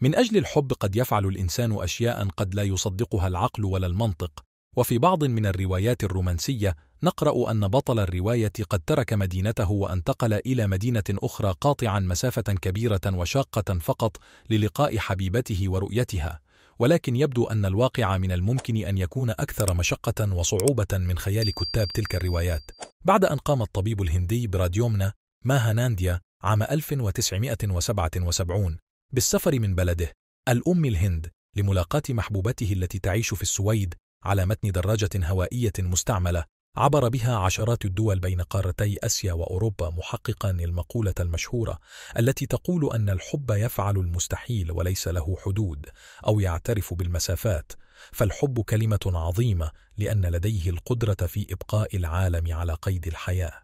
من أجل الحب قد يفعل الإنسان أشياء قد لا يصدقها العقل ولا المنطق وفي بعض من الروايات الرومانسية نقرأ أن بطل الرواية قد ترك مدينته وانتقل إلى مدينة أخرى قاطعا مسافة كبيرة وشاقة فقط للقاء حبيبته ورؤيتها ولكن يبدو أن الواقع من الممكن أن يكون أكثر مشقة وصعوبة من خيال كتاب تلك الروايات بعد أن قام الطبيب الهندي براديومنا ماهانانديا عام 1977 بالسفر من بلده الأم الهند لملاقاة محبوبته التي تعيش في السويد على متن دراجة هوائية مستعملة عبر بها عشرات الدول بين قارتي أسيا وأوروبا محققا المقولة المشهورة التي تقول أن الحب يفعل المستحيل وليس له حدود أو يعترف بالمسافات فالحب كلمة عظيمة لأن لديه القدرة في إبقاء العالم على قيد الحياة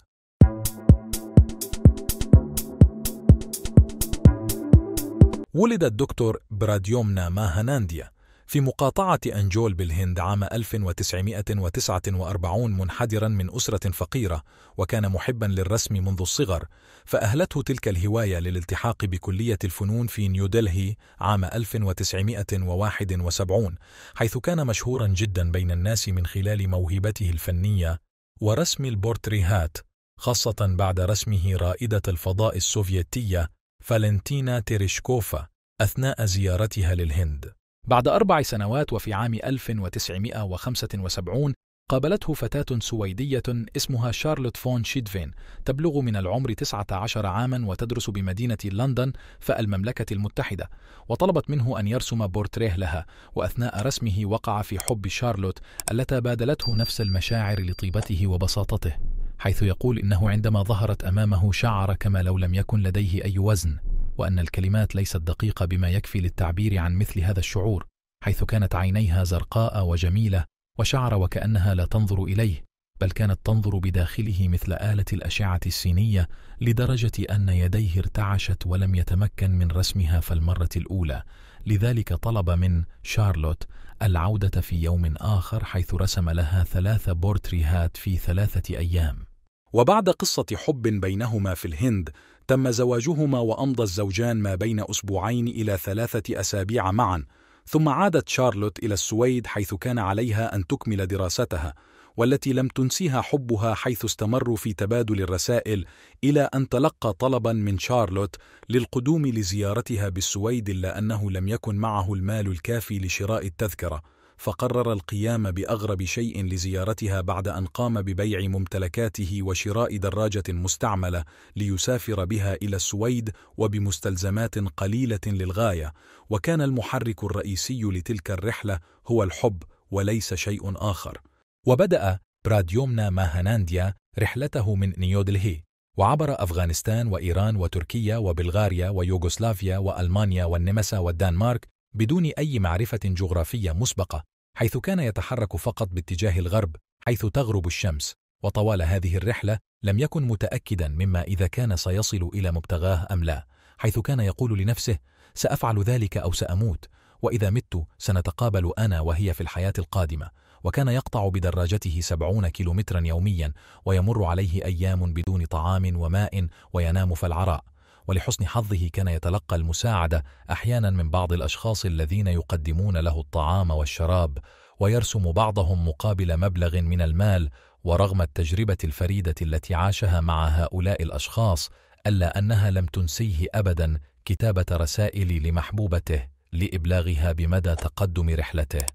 ولد الدكتور براديومنا ماهانانديا في مقاطعة أنجول بالهند عام 1949 منحدرا من أسرة فقيرة وكان محبا للرسم منذ الصغر فأهلته تلك الهواية للالتحاق بكلية الفنون في نيودلهي عام 1971 حيث كان مشهورا جدا بين الناس من خلال موهبته الفنية ورسم البورتريهات خاصة بعد رسمه رائدة الفضاء السوفيتية فالنتينا تيريشكوفا أثناء زيارتها للهند. بعد أربع سنوات وفي عام 1975 قابلته فتاة سويدية اسمها شارلوت فون شيدفين تبلغ من العمر 19 عاما وتدرس بمدينة لندن في المملكة المتحدة وطلبت منه أن يرسم بورتريه لها وأثناء رسمه وقع في حب شارلوت التي بادلته نفس المشاعر لطيبته وبساطته حيث يقول إنه عندما ظهرت أمامه شعر كما لو لم يكن لديه أي وزن وأن الكلمات ليست دقيقة بما يكفي للتعبير عن مثل هذا الشعور حيث كانت عينيها زرقاء وجميلة وشعر وكأنها لا تنظر إليه بل كانت تنظر بداخله مثل آلة الأشعة السينية لدرجة أن يديه ارتعشت ولم يتمكن من رسمها فالمرة الأولى لذلك طلب من شارلوت العودة في يوم آخر حيث رسم لها ثلاث بورتريهات في ثلاثة أيام وبعد قصة حب بينهما في الهند تم زواجهما وأمضى الزوجان ما بين أسبوعين إلى ثلاثة أسابيع معا ثم عادت شارلوت إلى السويد حيث كان عليها أن تكمل دراستها والتي لم تنسيها حبها حيث استمروا في تبادل الرسائل إلى أن تلقى طلبا من شارلوت للقدوم لزيارتها بالسويد إلا أنه لم يكن معه المال الكافي لشراء التذكرة فقرر القيام بأغرب شيء لزيارتها بعد أن قام ببيع ممتلكاته وشراء دراجة مستعملة ليسافر بها إلى السويد وبمستلزمات قليلة للغاية وكان المحرك الرئيسي لتلك الرحلة هو الحب وليس شيء آخر وبدأ براديومنا ماهانانديا رحلته من نيودلهي وعبر أفغانستان وإيران وتركيا وبلغاريا ويوغوسلافيا وألمانيا والنمسا والدنمارك بدون أي معرفة جغرافية مسبقة حيث كان يتحرك فقط باتجاه الغرب حيث تغرب الشمس وطوال هذه الرحلة لم يكن متأكدا مما إذا كان سيصل إلى مبتغاه أم لا حيث كان يقول لنفسه سأفعل ذلك أو سأموت وإذا مت سنتقابل أنا وهي في الحياة القادمة وكان يقطع بدراجته سبعون كيلومترا يوميا ويمر عليه أيام بدون طعام وماء وينام في العراء ولحسن حظه كان يتلقى المساعدة أحيانا من بعض الأشخاص الذين يقدمون له الطعام والشراب ويرسم بعضهم مقابل مبلغ من المال ورغم التجربة الفريدة التي عاشها مع هؤلاء الأشخاص ألا أنها لم تنسيه أبدا كتابة رسائل لمحبوبته لإبلاغها بمدى تقدم رحلته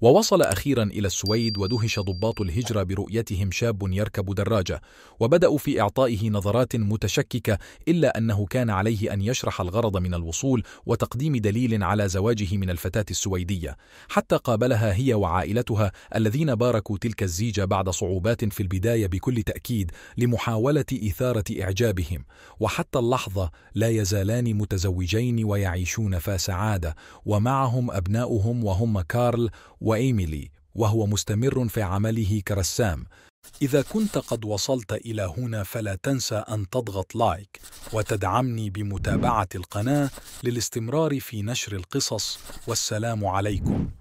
ووصل أخيرا إلى السويد ودهش ضباط الهجرة برؤيتهم شاب يركب دراجة وبدأوا في إعطائه نظرات متشككة إلا أنه كان عليه أن يشرح الغرض من الوصول وتقديم دليل على زواجه من الفتاة السويدية حتى قابلها هي وعائلتها الذين باركوا تلك الزيجة بعد صعوبات في البداية بكل تأكيد لمحاولة إثارة إعجابهم وحتى اللحظة لا يزالان متزوجين ويعيشون فاسعادة ومعهم أبناؤهم وهم كارل وإيميلي وهو مستمر في عمله كرسام إذا كنت قد وصلت إلى هنا فلا تنسى أن تضغط لايك وتدعمني بمتابعة القناة للاستمرار في نشر القصص والسلام عليكم